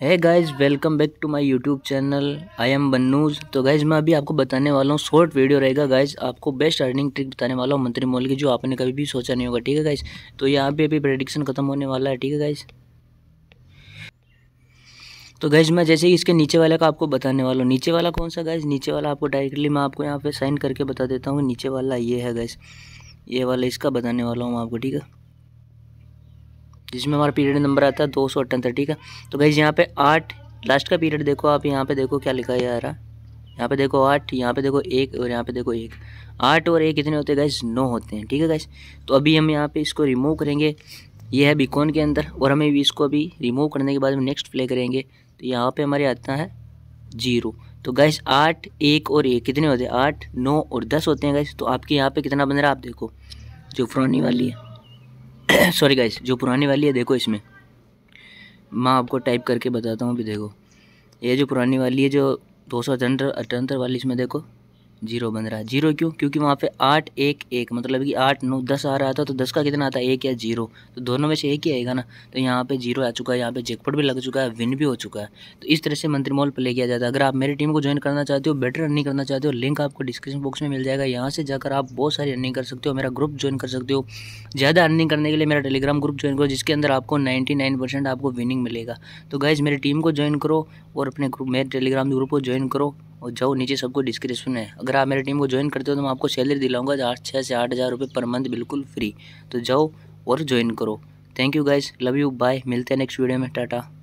है guys welcome back to my YouTube channel I am बन्नूज तो गाइज मैं अभी आपको बताने वाला हूँ शॉर्ट वीडियो रहेगा गाइज आपको बेस्ट अर्निंग ट्रिक बताने वाला हूँ मंत्री मोल की जो आपने कभी भी सोचा नहीं होगा ठीक है गाइज तो यहाँ पे अभी प्रडिक्शन खत्म होने वाला है ठीक है गाइज तो गैज मैं जैसे ही इसके नीचे वाले का आपको बताने वाला हूँ नीचे वाला कौन सा गैज नीचे वाला आपको डायरेक्टली मैं आपको यहाँ पे साइन करके बता देता हूँ नीचे वाला ये है गैस ये वाला इसका बताने वाला हूँ आपको ठीक है जिसमें हमारा पीरियड नंबर आता है दो सौ अठहत्तर ठीक है तो भाई यहाँ पे आठ लास्ट का पीरियड देखो आप यहाँ पे देखो क्या लिखा है यहाँ पे देखो आठ यहाँ पे देखो एक और यहाँ पे देखो एक आठ और एक इतने होते हैं गैस नौ होते हैं ठीक है गैस तो अभी हम यहाँ पे इसको रिमूव करेंगे ये है बिकॉन के अंदर और हमें भी इसको अभी रिमूव करने के बाद हम नेक्स्ट प्ले करेंगे तो यहाँ पर हमारे आता है जीरो तो गैस आठ एक और एक कितने होते हैं आठ नौ और दस होते हैं गैस तो आपके यहाँ पे कितना बन रहा है आप देखो जो फ्रोनी वाली है सॉरी गाइस जो पुरानी वाली है देखो इसमें मैं आपको टाइप करके बताता हूँ अभी देखो ये जो पुरानी वाली है जो दो सौ अठहत्तर अठहत्तर वाली इसमें देखो जीरो बन रहा है जीरो क्यों क्योंकि वहाँ पे आठ एक एक मतलब कि आठ नौ दस आ रहा था तो दस का कितना आता है एक या जीरो तो दोनों में से एक ही आएगा ना तो यहाँ पे जीरो आ चुका है यहाँ पे जेकपट भी लग चुका है विन भी हो चुका है तो इस तरह से मंत्रिमोल प्ले किया जाता है अगर आप मेरी टीम को ज्वाइन करना चाहते हो बेटर रनिंग करना चाहते हो लिंक आपको डिस्क्रिप्शन बॉक्स में मिल जाएगा यहाँ से जाकर आप बहुत सारी रनिंग कर सकते हो मेरा ग्रुप ज्वाइन कर सकते हो ज़्यादा रनिंग करने के लिए मेरा टेलीग्राम ग्रुप ज्वाइन करो जिसके अंदर आपको नाइन्टी आपको विनिंग मिलेगा तो गाइज मेरी टीम को ज्वाइन करो और अपने ग्रुप मेरे टेलीग्राम ग्रुप को ज्वाइन करो और जाओ नीचे सबको डिस्क्रिप्शन है अगर आप मेरी टीम को ज्वाइन करते हो तो मैं आपको सैलरी दिलाऊंगा आठ छः से आठ हज़ार रुपये पर मंथ बिल्कुल फ्री तो जाओ और ज्वाइन करो thank you guys love you bye मिलते हैं नेक्स्ट वीडियो में टाटा